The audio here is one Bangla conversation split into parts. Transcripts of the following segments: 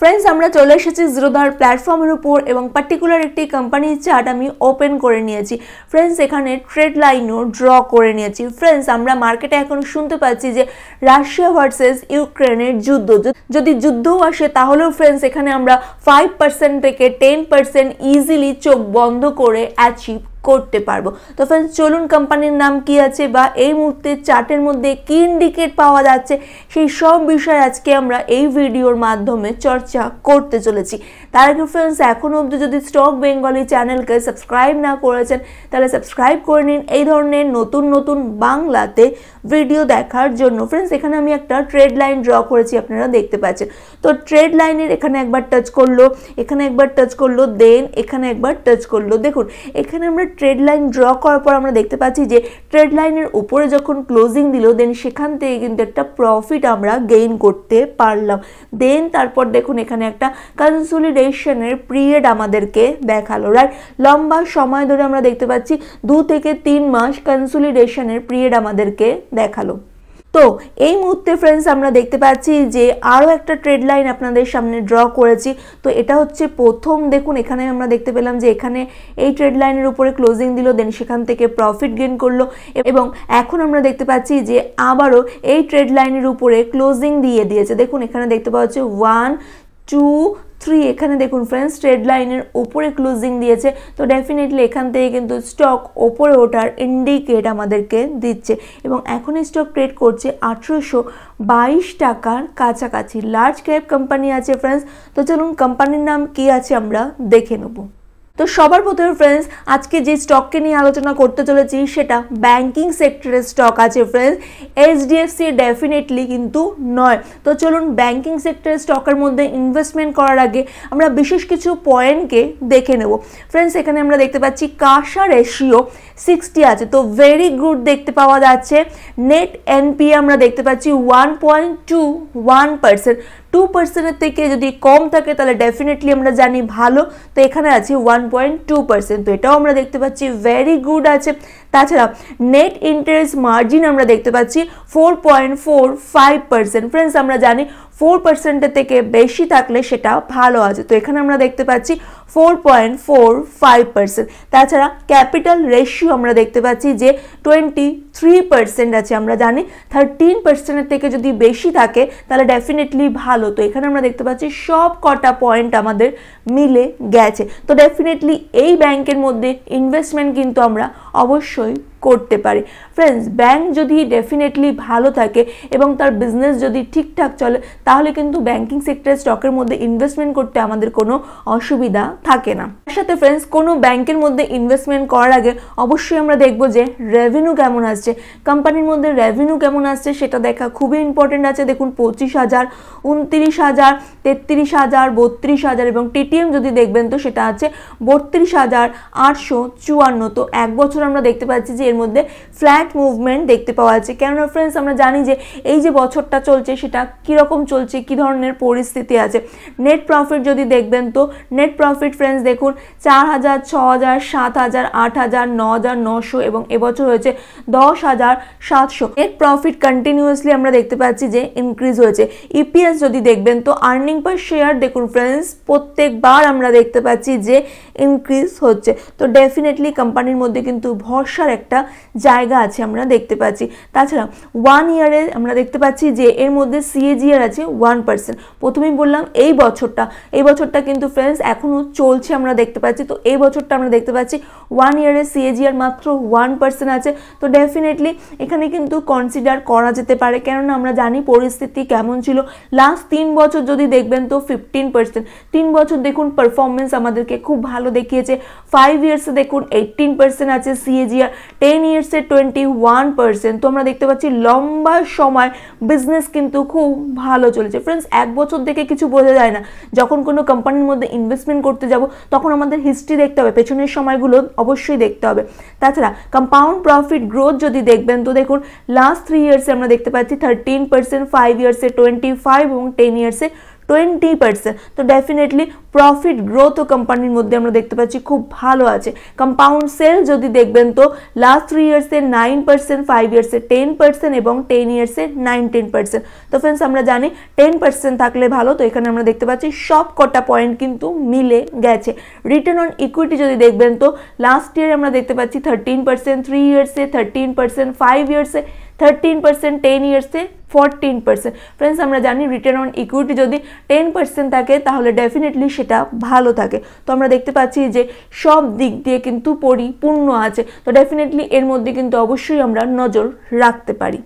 ফ্রেন্ডস আমরা চলে এসেছি জিরোধার প্ল্যাটফর্মের উপর এবং পার্টিকুলার একটি কোম্পানির চার্ট আমি ওপেন করে নিয়েছি ফ্রেন্ডস এখানে ট্রেড লাইনও ড্র করে নিয়েছি ফ্রেন্ডস আমরা মার্কেটে এখন শুনতে পাচ্ছি যে রাশিয়া ভার্সেস ইউক্রেনের যুদ্ধ যদি যুদ্ধও আসে তাহলেও ফ্রেন্ডস এখানে আমরা ফাইভ পার্সেন্ট থেকে টেন পার্সেন্ট ইজিলি চোখ বন্ধ করে অ্যাচিভ করতে পারবো তো ফ্রেন্ডস চলুন কোম্পানির নাম কি আছে বা এই মুহূর্তে চার্টের মধ্যে কি ইন্ডিকেট পাওয়া যাচ্ছে সেই সব বিষয় আজকে আমরা এই ভিডিওর মাধ্যমে চর্চা করতে চলেছি তার আগে ফ্রেন্ডস এখন অবধি যদি স্টক বেঙ্গলি চ্যানেলকে সাবস্ক্রাইব না করেছেন তাহলে সাবস্ক্রাইব করে নিন এই ধরনের নতুন নতুন বাংলাতে ভিডিও দেখার জন্য ফ্রেন্ডস এখানে আমি একটা ট্রেড লাইন ড্র করেছি আপনারা দেখতে পাচ্ছেন তো ট্রেড লাইনের এখানে একবার টাচ করলো এখানে একবার টাচ করলো দেন এখানে একবার টাচ করলো দেখুন এখানে আমরা ট্রেড লাইন ড্র করার পর আমরা দেখতে পাচ্ছি যে ট্রেড লাইনের উপরে যখন ক্লোজিং দিল দেন সেখান থেকে কিন্তু একটা প্রফিট আমরা গেইন করতে পারলাম দেন তারপর দেখুন এখানে একটা কনসোলিডেশনের পিরিয়ড আমাদেরকে দেখালো রাইট লম্বা সময় ধরে আমরা দেখতে পাচ্ছি দু থেকে তিন মাস কনসোলিডেশনের পিরিয়ড আমাদেরকে দেখালো তো এই মুহূর্তে ফ্রেন্ডস আমরা দেখতে পাচ্ছি যে আরও একটা ট্রেড লাইন আপনাদের সামনে ড্র করেছি তো এটা হচ্ছে প্রথম দেখুন এখানে আমরা দেখতে পেলাম যে এখানে এই ট্রেড লাইনের উপরে ক্লোজিং দিল দেন সেখান থেকে প্রফিট গেন করলো এবং এখন আমরা দেখতে পাচ্ছি যে আবারও এই ট্রেড লাইনের উপরে ক্লোজিং দিয়ে দিয়েছে দেখুন এখানে দেখতে পাওয়া হচ্ছে ওয়ান টু থ্রি এখানে দেখুন ফ্রেন্ডস ট্রেড লাইনের ওপরে ক্লোজিং দিয়েছে তো ডেফিনেটলি এখান থেকে কিন্তু স্টক ওপরে ওঠার ইন্ডিকেট আমাদেরকে দিচ্ছে এবং এখন স্টক ট্রেড করছে আঠেরোশো বাইশ টাকার কাছাকাছি লার্জ ক্যাপ কোম্পানি আছে ফ্রেন্ডস তো চলুন কোম্পানির নাম কি আছে আমরা দেখে নেবো তো সবার প্রথমে ফ্রেন্ডস আজকে যে স্টককে নিয়ে আলোচনা করতে চলেছি সেটা ব্যাংকিং সেক্টরের স্টক আছে ফ্রেন্ডস এইচডিএফসি ডেফিনেটলি কিন্তু নয় তো চলুন ব্যাংকিং সেক্টরের স্টকের মধ্যে ইনভেস্টমেন্ট করার আগে আমরা বিশেষ কিছু পয়েন্টকে দেখে নেব ফ্রেন্ডস এখানে আমরা দেখতে পাচ্ছি কাশা রেশিও সিক্সটি আছে তো ভেরি গুড দেখতে পাওয়া যাচ্ছে নেট এনপি আমরা দেখতে পাচ্ছি one point two one percent two পার্সেন্টের থেকে যদি কম থাকে তাহলে ডেফিনেটলি আমরা জানি ভালো তো এখানে আছে ওয়ান পয়েন্ট টু পার্সেন্ট তো এটাও আমরা দেখতে পাচ্ছি ভেরি গুড আছে তাছাড়া নেট ইন্টারেস্ট মার্জিন আমরা দেখতে পাচ্ছি four point four five percent friends আমরা জানি ফোর পার্সেন্টের থেকে বেশি থাকলে সেটা ভালো আছে তো এখানে আমরা দেখতে পাচ্ছি four point four five percent তাছাড়া ক্যাপিটাল রেশিও আমরা দেখতে পাচ্ছি যে টোয়েন্টি থ্রি পার্সেন্ট আছে আমরা জানি থার্টিন পার্সেন্টের থেকে যদি বেশি থাকে তাহলে ডেফিনেটলি ভালো তো এখানে আমরা দেখতে পাচ্ছি সব কটা পয়েন্ট আমাদের মিলে গেছে তো ডেফিনেটলি এই ব্যাংকের মধ্যে ইনভেস্টমেন্ট কিন্তু আমরা অবশ্যই fine. করতে পারে ফ্রেন্ডস ব্যাংক যদি ডেফিনেটলি ভালো থাকে এবং তার বিজনেস যদি ঠিকঠাক চলে তাহলে কিন্তু ব্যাংকিং সেক্টরের স্টকের মধ্যে ইনভেস্টমেন্ট করতে আমাদের কোনো অসুবিধা থাকে না তার সাথে ফ্রেন্ডস কোনো ব্যাংকের মধ্যে ইনভেস্টমেন্ট করার আগে অবশ্যই আমরা দেখব যে রেভিনিউ কেমন আসছে কোম্পানির মধ্যে রেভিনিউ কেমন আসছে সেটা দেখা খুবই ইম্পর্টেন্ট আছে দেখুন পঁচিশ হাজার উনত্রিশ হাজার তেত্রিশ হাজার বত্রিশ হাজার এবং টিটিএম যদি দেখবেন তো সেটা আছে বত্রিশ হাজার আটশো চুয়ান্ন তো এক বছর আমরা দেখতে পাচ্ছি যে মার্কেটের মধ্যে ফ্ল্যাট মুভমেন্ট দেখতে পাওয়া যাচ্ছে কেননা ফ্রেন্ডস আমরা জানি যে এই যে বছরটা চলছে সেটা কীরকম চলছে কী ধরনের পরিস্থিতি আছে নেট প্রফিট যদি দেখবেন তো নেট প্রফিট ফ্রেন্ডস দেখুন চার হাজার ছ হাজার সাত হাজার আট হাজার ন হাজার নশো এবং এবছর হয়েছে দশ হাজার সাতশো নেট প্রফিট কন্টিনিউয়াসলি আমরা দেখতে পাচ্ছি যে ইনক্রিজ হয়েছে ইপিএস e যদি দেখবেন তো আর্নিং পার শেয়ার দেখুন ফ্রেন্ডস প্রত্যেকবার আমরা দেখতে পাচ্ছি যে ইনক্রিজ হচ্ছে তো ডেফিনেটলি কোম্পানির মধ্যে কিন্তু ভরসার একটা একটা জায়গা আছে আমরা দেখতে পাচ্ছি তাছাড়া ওয়ান ইয়ারে আমরা দেখতে পাচ্ছি যে এর মধ্যে সিএজিআর আছে ওয়ান পার্সেন্ট প্রথমেই বললাম এই বছরটা এই বছরটা কিন্তু ফ্রেন্ডস এখনও চলছে আমরা দেখতে পাচ্ছি তো এই বছরটা আমরা দেখতে পাচ্ছি ওয়ান ইয়ারে সিএজিআর মাত্র ওয়ান পার্সেন্ট আছে তো ডেফিনেটলি এখানে কিন্তু কনসিডার করা যেতে পারে কেননা আমরা জানি পরিস্থিতি কেমন ছিল লাস্ট তিন বছর যদি দেখবেন তো ফিফটিন পার্সেন্ট তিন বছর দেখুন পারফরমেন্স আমাদেরকে খুব ভালো দেখিয়েছে ফাইভ ইয়ার্সে দেখুন এইটিন পার্সেন্ট আছে সিএজিআর টেন ইয়ার্সে টোয়েন্টি ওয়ান পার্সেন্ট তো আমরা দেখতে পাচ্ছি লম্বা সময় বিজনেস কিন্তু খুব ভালো চলেছে ফ্রেন্ডস এক বছর দেখে কিছু বোঝা যায় না যখন কোনো কোম্পানির মধ্যে ইনভেস্টমেন্ট করতে যাব তখন আমাদের হিস্ট্রি দেখতে হবে পেছনের সময়গুলো অবশ্যই দেখতে হবে তাছাড়া কম্পাউন্ড প্রফিট গ্রোথ যদি দেখবেন তো দেখুন লাস্ট থ্রি ইয়ার্সে আমরা দেখতে পাচ্ছি থার্টিন পার্সেন্ট ফাইভ ইয়ার্সে টোয়েন্টি ফাইভ এবং টেন ইয়ার্সে টোয়েন্টি পার্সেন্ট তো ডেফিনেটলি প্রফিট গ্রোথও কোম্পানির মধ্যে আমরা দেখতে পাচ্ছি খুব ভালো আছে কম্পাউন্ড সেল যদি দেখবেন তো লাস্ট থ্রি ইয়ার্সে নাইন পার্সেন্ট ফাইভ ইয়ার্সে টেন পার্সেন্ট এবং টেন ইয়ার্সে নাইন টেন পার্সেন্ট তো ফ্রেন্ডস আমরা জানি টেন পার্সেন্ট থাকলে ভালো তো এখানে আমরা দেখতে পাচ্ছি সব কটা পয়েন্ট কিন্তু মিলে গেছে রিটার্ন অন ইকুইটি যদি দেখবেন তো লাস্ট ইয়ারে আমরা দেখতে পাচ্ছি থার্টিন পার্সেন্ট থ্রি ইয়ার্সে থার্টিন পার্সেন্ট ফাইভ ইয়ার্সে থার্টিন পার্সেন্ট টেন ইয়ার্সে ফোরটিন পার্সেন্ট ফ্রেন্ডস আমরা জানি রিটার্ন অন ইকুইটি যদি টেন পার্সেন্ট থাকে তাহলে ডেফিনেটলি সেটা ভালো থাকে তো আমরা দেখতে পাচ্ছি যে সব দিক দিয়ে কিন্তু পরিপূর্ণ আছে তো ডেফিনেটলি এর মধ্যে কিন্তু অবশ্যই আমরা নজর রাখতে পারি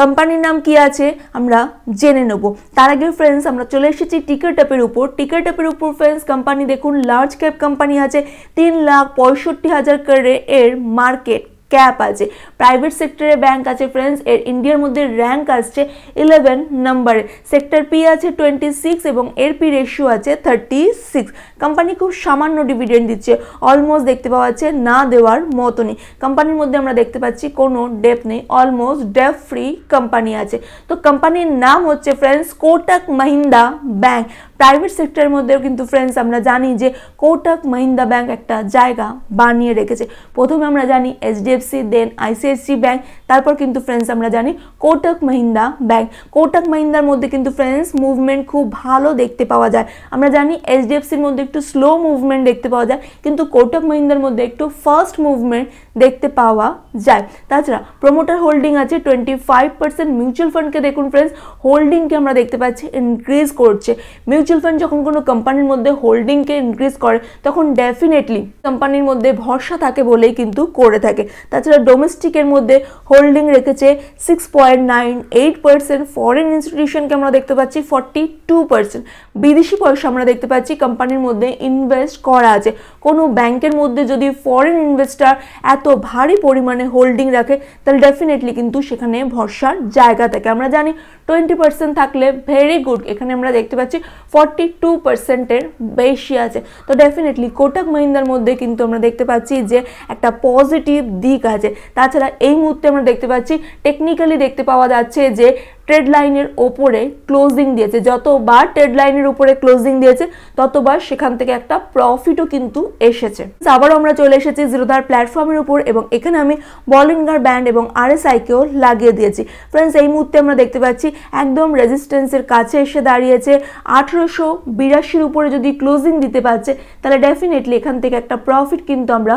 কোম্পানির নাম কি আছে আমরা জেনে নেব তার আগে ফ্রেন্ডস আমরা চলে এসেছি টিকিট ট্যাপের উপর টিকিট ট্যাপের উপর ফ্রেন্ডস কোম্পানি দেখুন লার্জ ক্যাপ কোম্পানি আছে তিন লাখ পঁয়ষট্টি হাজার করে এর মার্কেট ক্যাপ আছে প্রাইভেট সেক্টরে ব্যাংক আছে ফ্রেন্ডস এর ইন্ডিয়ার মধ্যে র্যাঙ্ক আসছে ইলেভেন নাম্বারে সেক্টর পি আছে টোয়েন্টি সিক্স এবং এর পি রেশিও আছে থার্টি সিক্স কোম্পানি খুব সামান্য ডিভিডেন্ড দিচ্ছে অলমোস্ট দেখতে পাওয়া যাচ্ছে না দেওয়ার মতনই কোম্পানির মধ্যে আমরা দেখতে পাচ্ছি কোনো ডেপ নেই অলমোস্ট ডেপ ফ্রি কোম্পানি আছে তো কোম্পানির নাম হচ্ছে friends Kotak Mahindra bank private সেক্টরের মধ্যেও কিন্তু ফ্রেন্ডস আমরা জানি যে কোটাক মহিন্দা ব্যাংক একটা জায়গা বানিয়ে রেখেছে প্রথমে আমরা জানি এইচডিএফসি দেন আইসিআইসি ব্যাংক তারপর কিন্তু ফ্রেন্ডস আমরা জানি কোটাক মহিন্দা ব্যাংক কোটাক মহিন্দার মধ্যে কিন্তু ফ্রেন্ডস মুভমেন্ট খুব ভালো দেখতে পাওয়া যায় আমরা জানি এইচডিএফসির মধ্যে একটু স্লো মুভমেন্ট দেখতে পাওয়া যায় কিন্তু কোটাক মহিন্দার মধ্যে একটু ফার্স্ট মুভমেন্ট দেখতে পাওয়া যায় তাছাড়া প্রমোটার হোল্ডিং আছে টোয়েন্টি ফাইভ পার্সেন্ট মিউচুয়াল ফান্ডকে দেখুন ফ্রেন্ডস হোল্ডিংকে আমরা দেখতে পাচ্ছি ইনক্রিজ করছে মিউচুয়াল মিউচুয়াল ফান্ড যখন কোনো কোম্পানির মধ্যে হোল্ডিংকে ইনক্রিজ করে তখন ডেফিনেটলি কোম্পানির মধ্যে ভরসা থাকে বলেই কিন্তু করে থাকে তাছাড়া ডোমেস্টিকের মধ্যে হোল্ডিং রেখেছে six point nine eight percent foreign ইনস্টিটিউশনকে আমরা দেখতে পাচ্ছি ফর্টি টু পার্সেন্ট বিদেশি পয়সা আমরা দেখতে পাচ্ছি কোম্পানির মধ্যে ইনভেস্ট করা আছে কোনো ব্যাংকের মধ্যে যদি ফরেন ইনভেস্টার এত ভারী পরিমাণে হোল্ডিং রাখে তাহলে ডেফিনেটলি কিন্তু সেখানে ভরসার জায়গা থাকে আমরা জানি টোয়েন্টি পার্সেন্ট থাকলে ভেরি গুড এখানে আমরা দেখতে পাচ্ছি ফর্টি টু পার্সেন্টের বেশি আছে তো ডেফিনেটলি কোটাক মহিন্দার মধ্যে কিন্তু আমরা দেখতে পাচ্ছি যে একটা পজিটিভ দিক আছে তাছাড়া এই মুহূর্তে আমরা দেখতে পাচ্ছি টেকনিক্যালি দেখতে পাওয়া যাচ্ছে যে ট্রেড লাইনের ওপরে ক্লোজিং দিয়েছে যতবার ট্রেড লাইনের উপরে ক্লোজিং দিয়েছে ততবার সেখান থেকে একটা প্রফিটও কিন্তু এসেছে আবারও আমরা চলে এসেছি জিরোধার প্ল্যাটফর্মের উপর এবং এখানে আমি বলিনগার ব্যান্ড এবং আরএসআইকেও লাগিয়ে দিয়েছি ফ্রেন্ডস এই মুহূর্তে আমরা দেখতে পাচ্ছি একদম রেজিস্ট্যান্সের কাছে এসে দাঁড়িয়েছে আঠেরোশো বিরাশির উপরে যদি ক্লোজিং দিতে পারছে তাহলে ডেফিনেটলি এখান থেকে একটা প্রফিট কিন্তু আমরা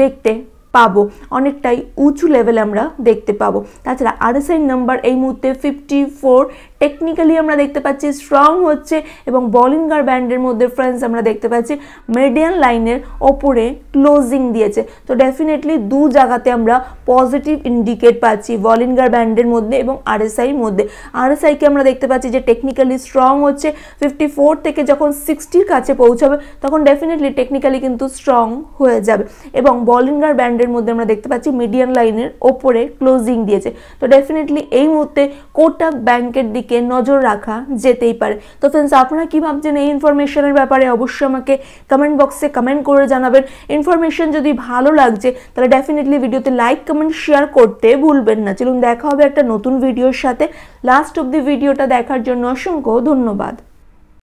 দেখতে পাবো অনেকটাই উঁচু লেভেল আমরা দেখতে পাবো তাছাড়া আরএসআই নাম্বার এই মুহূর্তে ফিফটি ফোর টেকনিক্যালি আমরা দেখতে পাচ্ছি স্ট্রং হচ্ছে এবং বলিঙ্গার ব্যান্ডের মধ্যে ফ্রেন্ডস আমরা দেখতে পাচ্ছি মিডিয়ান লাইনের ওপরে ক্লোজিং দিয়েছে তো ডেফিনেটলি দু জায়গাতে আমরা পজিটিভ ইন্ডিকেট পাচ্ছি বলিঙ্গার ব্যান্ডের মধ্যে এবং আরএসআইয়ের মধ্যে আরএসআইকে আমরা দেখতে পাচ্ছি যে টেকনিক্যালি স্ট্রং হচ্ছে ফিফটি থেকে যখন সিক্সটির কাছে পৌঁছাবে তখন ডেফিনেটলি টেকনিক্যালি কিন্তু স্ট্রং হয়ে যাবে এবং বলিঙ্গার ব্যান্ডের মধ্যে আমরা দেখতে পাচ্ছি মিডিয়ান লাইনের ওপরে ক্লোজিং দিয়েছে তো ডেফিনেটলি এই মুহূর্তে কোটাক ব্যাংকের দিকে দিকে নজর রাখা যেতেই পারে তো ফ্রেন্ডস আপনারা কী ভাবছেন এই ইনফরমেশনের ব্যাপারে অবশ্যই আমাকে কমেন্ট বক্সে কমেন্ট করে জানাবেন ইনফরমেশন যদি ভালো লাগছে তাহলে ডেফিনেটলি ভিডিওতে লাইক কমেন্ট শেয়ার করতে ভুলবেন না চলুন দেখা হবে একটা নতুন ভিডিওর সাথে লাস্ট অব দি ভিডিওটা দেখার জন্য অসংখ্য ধন্যবাদ